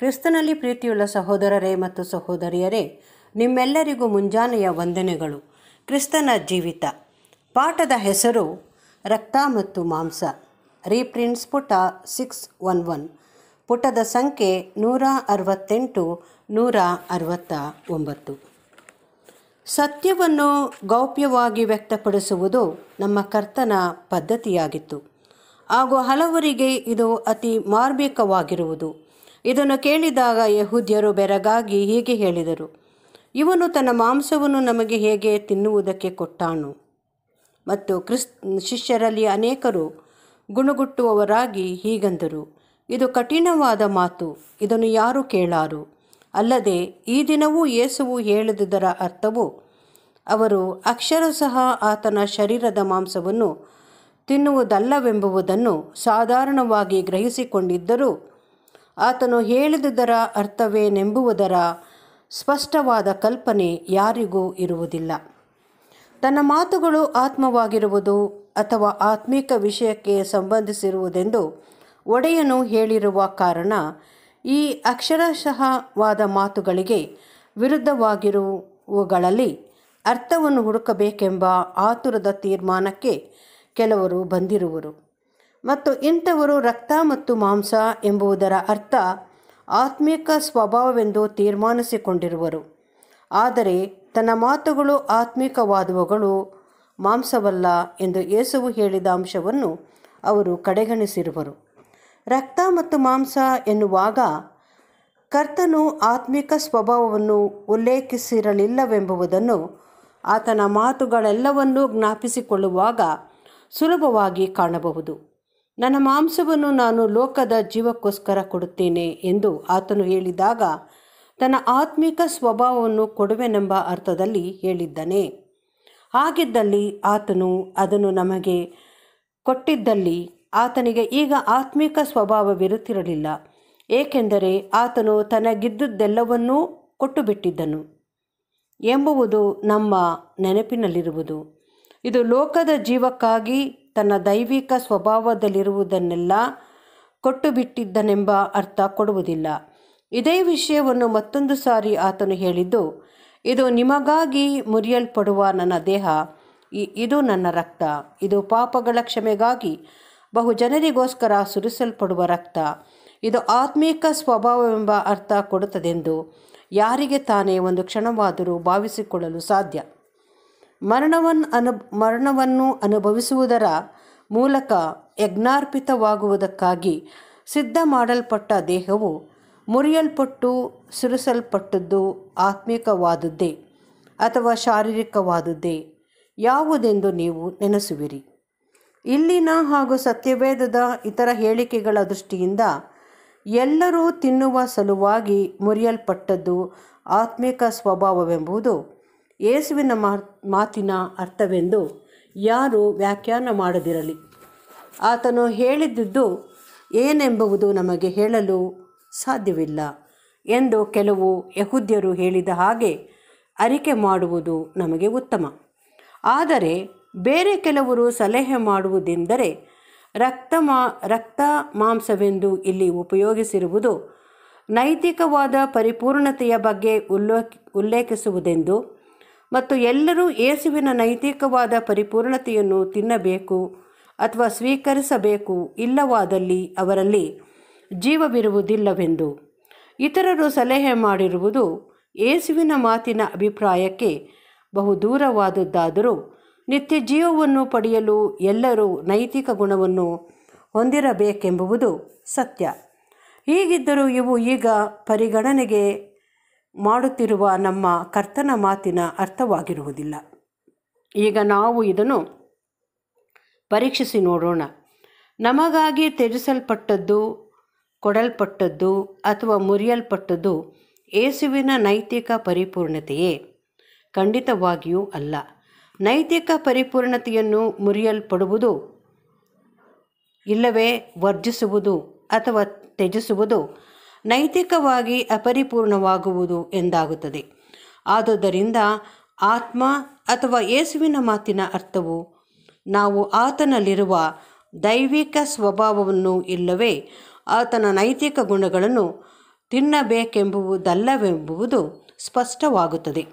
ಕ್ರಿಸ್ತನಲ್ಲಿ ಪ್ರೀತಿಯುಳ್ಳ ಸಹೋದರರೇ ಮತ್ತು ಸಹೋದರಿಯರೇ ನಿಮ್ಮೆಲ್ಲರಿಗೂ ಮುಂಜಾನೆಯ ವಂದನೆಗಳು ಕ್ರಿಸ್ತನ ಜೀವಿತ ಪಾಠದ ಹೆಸರು ರಕ್ತ ಮತ್ತು ಮಾಂಸ ರೀಪ್ರಿಂಟ್ಸ್ ಪುಟ ಸಿಕ್ಸ್ ಒನ್ ಒನ್ ಪುಟದ ಸಂಖ್ಯೆ ನೂರ ಅರವತ್ತೆಂಟು ನೂರ ಅರವತ್ತ ಒಂಬತ್ತು ಸತ್ಯವನ್ನು ಗೌಪ್ಯವಾಗಿ ವ್ಯಕ್ತಪಡಿಸುವುದು ನಮ್ಮ ಕರ್ತನ ಪದ್ಧತಿಯಾಗಿತ್ತು ಹಾಗೂ ಹಲವರಿಗೆ ಇದು ಅತಿ ಮಾರ್ಮಿಕವಾಗಿರುವುದು ಇದನ್ನು ಕೇಳಿದಾಗ ಯಹೂದ್ಯರು ಬೆರಗಾಗಿ ಹೀಗೆ ಹೇಳಿದರು ಇವನು ತನ್ನ ಮಾಂಸವನ್ನು ನಮಗೆ ಹೇಗೆ ತಿನ್ನುವುದಕ್ಕೆ ಕೊಟ್ಟಾನು ಮತ್ತು ಕ್ರಿಸ್ ಶಿಷ್ಯರಲ್ಲಿ ಅನೇಕರು ಗುಣಗುಟ್ಟುವವರಾಗಿ ಹೀಗಂದರು ಇದು ಕಠಿಣವಾದ ಮಾತು ಇದನ್ನು ಯಾರು ಕೇಳಾರು ಅಲ್ಲದೆ ಈ ದಿನವೂ ಯೇಸುವು ಹೇಳಿದುದರ ಅರ್ಥವು ಅವರು ಅಕ್ಷರಶಃ ಆತನ ಶರೀರದ ಮಾಂಸವನ್ನು ತಿನ್ನುವುದಲ್ಲವೆಂಬುವುದನ್ನು ಸಾಧಾರಣವಾಗಿ ಗ್ರಹಿಸಿಕೊಂಡಿದ್ದರೂ ಆತನು ಹೇಳಿದುದರ ಅರ್ಥವೇನೆಂಬುವುದರ ಸ್ಪಷ್ಟವಾದ ಕಲ್ಪನೆ ಯಾರಿಗೂ ಇರುವುದಿಲ್ಲ ತನ್ನ ಮಾತುಗಳು ಆತ್ಮವಾಗಿರುವುದು ಅಥವಾ ಆತ್ಮಿಕ ವಿಷಯಕ್ಕೆ ಸಂಬಂಧಿಸಿರುವುದೆಂದು ಒಡೆಯನು ಹೇಳಿರುವ ಕಾರಣ ಈ ಅಕ್ಷರಶಃವಾದ ಮಾತುಗಳಿಗೆ ವಿರುದ್ಧವಾಗಿರುವುಗಳಲ್ಲಿ ಅರ್ಥವನ್ನು ಹುಡುಕಬೇಕೆಂಬ ಆತುರದ ತೀರ್ಮಾನಕ್ಕೆ ಕೆಲವರು ಬಂದಿರುವರು ಮತ್ತು ಇಂಥವರು ರಕ್ತ ಮತ್ತು ಮಾಂಸ ಎಂಬುದರ ಅರ್ಥ ಆತ್ಮೀಕ ಸ್ವಭಾವವೆಂದು ತೀರ್ಮಾನಿಸಿಕೊಂಡಿರುವರು ಆದರೆ ತನ್ನ ಮಾತುಗಳು ಆತ್ಮಿಕವಾದವುಗಳು ಮಾಂಸವಲ್ಲ ಎಂದು ಯೇಸುವು ಹೇಳಿದ ಅಂಶವನ್ನು ಅವರು ಕಡೆಗಣಿಸಿರುವರು ರಕ್ತ ಮತ್ತು ಮಾಂಸ ಎನ್ನುವಾಗ ಕರ್ತನು ಆತ್ಮಿಕ ಸ್ವಭಾವವನ್ನು ಉಲ್ಲೇಖಿಸಿರಲಿಲ್ಲವೆಂಬುದನ್ನು ಆತನ ಮಾತುಗಳೆಲ್ಲವನ್ನೂ ಜ್ಞಾಪಿಸಿಕೊಳ್ಳುವಾಗ ಸುಲಭವಾಗಿ ಕಾಣಬಹುದು ನನ್ನ ಮಾಂಸವನ್ನು ನಾನು ಲೋಕದ ಜೀವಕ್ಕೋಸ್ಕರ ಕೊಡುತ್ತೇನೆ ಎಂದು ಆತನು ಹೇಳಿದಾಗ ತನ್ನ ಆತ್ಮಿಕ ಸ್ವಭಾವವನ್ನು ಕೊಡುವೆನೆಂಬ ಅರ್ಥದಲ್ಲಿ ಹೇಳಿದ್ದಾನೆ ಹಾಗಿದ್ದಲ್ಲಿ ಆತನು ಅದನ್ನು ನಮಗೆ ಕೊಟ್ಟಿದ್ದಲ್ಲಿ ಆತನಿಗೆ ಈಗ ಆತ್ಮಿಕ ಸ್ವಭಾವವಿರುತ್ತಿರಲಿಲ್ಲ ಏಕೆಂದರೆ ಆತನು ತನಗಿದ್ದುದೆಲ್ಲವನ್ನೂ ಕೊಟ್ಟು ಬಿಟ್ಟಿದ್ದನು ಎಂಬುವುದು ನಮ್ಮ ನೆನಪಿನಲ್ಲಿರುವುದು ಇದು ಲೋಕದ ಜೀವಕ್ಕಾಗಿ ತನ್ನ ದೈವಿಕ ಸ್ವಭಾವದಲ್ಲಿರುವುದನ್ನೆಲ್ಲ ಕೊಟ್ಟು ಬಿಟ್ಟಿದ್ದನೆಂಬ ಅರ್ಥ ಕೊಡುವುದಿಲ್ಲ ಇದೇ ವಿಷಯವನ್ನು ಮತ್ತೊಂದು ಸಾರಿ ಆತನು ಹೇಳಿದ್ದು ಇದು ನಿಮಗಾಗಿ ಮುರಿಯಲ್ಪಡುವ ನನ್ನ ದೇಹ ಇದು ನನ್ನ ರಕ್ತ ಇದು ಪಾಪಗಳ ಕ್ಷಮೆಗಾಗಿ ಬಹು ಜನರಿಗೋಸ್ಕರ ಸುರಿಸಲ್ಪಡುವ ರಕ್ತ ಇದು ಆತ್ಮೀಕ ಸ್ವಭಾವವೆಂಬ ಅರ್ಥ ಕೊಡುತ್ತದೆಂದು ಯಾರಿಗೆ ತಾನೇ ಒಂದು ಕ್ಷಣವಾದರೂ ಭಾವಿಸಿಕೊಳ್ಳಲು ಸಾಧ್ಯ ಮರಣವನ್ನು ಅನು ಮರಣವನ್ನು ಅನುಭವಿಸುವುದರ ಮೂಲಕ ಯಜ್ಞಾರ್ಪಿತವಾಗುವುದಕ್ಕಾಗಿ ಸಿದ್ಧ ಮಾಡಲ್ಪಟ್ಟ ದೇಹವು ಮುರಿಯಲ್ಪಟ್ಟು ಸುರಿಸಲ್ಪಟ್ಟದ್ದು ಆತ್ಮೀಕವಾದುದ್ದೇ ಅಥವಾ ಶಾರೀರಿಕವಾದುದ್ದೇ ಯಾವುದೆಂದು ನೀವು ನೆನೆಸುವಿರಿ ಇಲ್ಲಿನ ಹಾಗೂ ಸತ್ಯವೇದದ ಇತರ ಹೇಳಿಕೆಗಳ ದೃಷ್ಟಿಯಿಂದ ಎಲ್ಲರೂ ತಿನ್ನುವ ಸಲುವಾಗಿ ಮುರಿಯಲ್ಪಟ್ಟದ್ದು ಆತ್ಮಿಕ ಸ್ವಭಾವವೆಂಬುದು ಯೇಸುವಿನ ಮಾತಿನ ಅರ್ಥವೆಂದು ಯಾರು ವ್ಯಾಖ್ಯಾನ ಮಾಡದಿರಲಿ ಆತನು ಹೇಳಿದ್ದುದು ಏನೆಂಬುವುದು ನಮಗೆ ಹೇಳಲು ಸಾಧ್ಯವಿಲ್ಲ ಎಂದು ಕೆಲವು ಯಹುದ್ಯರು ಹೇಳಿದ ಹಾಗೆ ಅರಿಕೆ ಮಾಡುವುದು ನಮಗೆ ಉತ್ತಮ ಆದರೆ ಬೇರೆ ಕೆಲವರು ಸಲಹೆ ಮಾಡುವುದೆಂದರೆ ರಕ್ತ ಮಾ ರಕ್ತ ಮಾಂಸವೆಂದು ಇಲ್ಲಿ ಉಪಯೋಗಿಸಿರುವುದು ನೈತಿಕವಾದ ಪರಿಪೂರ್ಣತೆಯ ಬಗ್ಗೆ ಉಲ್ಲೋ ಉಲ್ಲೇಖಿಸುವುದೆಂದು ಮತ್ತು ಎಲ್ಲರೂ ಯೇಸುವಿನ ನೈತಿಕವಾದ ಪರಿಪೂರ್ಣತೆಯನ್ನು ತಿನ್ನಬೇಕು ಅಥವಾ ಸ್ವೀಕರಿಸಬೇಕು ಇಲ್ಲವಾದಲ್ಲಿ ಅವರಲ್ಲಿ ಜೀವವಿರುವುದಿಲ್ಲವೆಂದು ಇತರರು ಸಲಹೆ ಮಾಡಿರುವುದು ಏಸುವಿನ ಮಾತಿನ ಅಭಿಪ್ರಾಯಕ್ಕೆ ಬಹುದೂರವಾದದ್ದಾದರೂ ನಿತ್ಯ ಜೀವವನ್ನು ಪಡೆಯಲು ಎಲ್ಲರೂ ನೈತಿಕ ಗುಣವನ್ನು ಹೊಂದಿರಬೇಕೆಂಬುವುದು ಸತ್ಯ ಹೀಗಿದ್ದರೂ ಇವು ಈಗ ಪರಿಗಣನೆಗೆ ಮಾಡುತ್ತಿರುವ ನಮ್ಮ ಕರ್ತನ ಮಾತಿನ ಅರ್ಥವಾಗಿರುವುದಿಲ್ಲ ಈಗ ನಾವು ಇದನ್ನು ಪರೀಕ್ಷಿಸಿ ನೋಡೋಣ ನಮಗಾಗಿ ತ್ಯಜಿಸಲ್ಪಟ್ಟದ್ದು ಕೊಡಲ್ಪಟ್ಟದ್ದು ಅಥವಾ ಮುರಿಯಲ್ಪಟ್ಟದ್ದು ಏಸುವಿನ ನೈತಿಕ ಪರಿಪೂರ್ಣತೆಯೇ ಖಂಡಿತವಾಗಿಯೂ ಅಲ್ಲ ನೈತಿಕ ಪರಿಪೂರ್ಣತೆಯನ್ನು ಮುರಿಯಲ್ಪಡುವುದು ಇಲ್ಲವೇ ವರ್ಜಿಸುವುದು ಅಥವಾ ತ್ಯಜಿಸುವುದು ನೈತಿಕವಾಗಿ ಅಪರಿಪೂರ್ಣವಾಗುವುದು ಎಂದಾಗುತ್ತದೆ ಆದುದರಿಂದ ಆತ್ಮ ಅಥವಾ ಯೇಸುವಿನ ಮಾತಿನ ಅರ್ಥವು ನಾವು ಆತನಲ್ಲಿರುವ ದೈವಿಕ ಸ್ವಭಾವವನ್ನು ಇಲ್ಲವೇ ಆತನ ನೈತಿಕ ಗುಣಗಳನ್ನು ತಿನ್ನಬೇಕೆಂಬುವುದಲ್ಲವೆಂಬುವುದು ಸ್ಪಷ್ಟವಾಗುತ್ತದೆ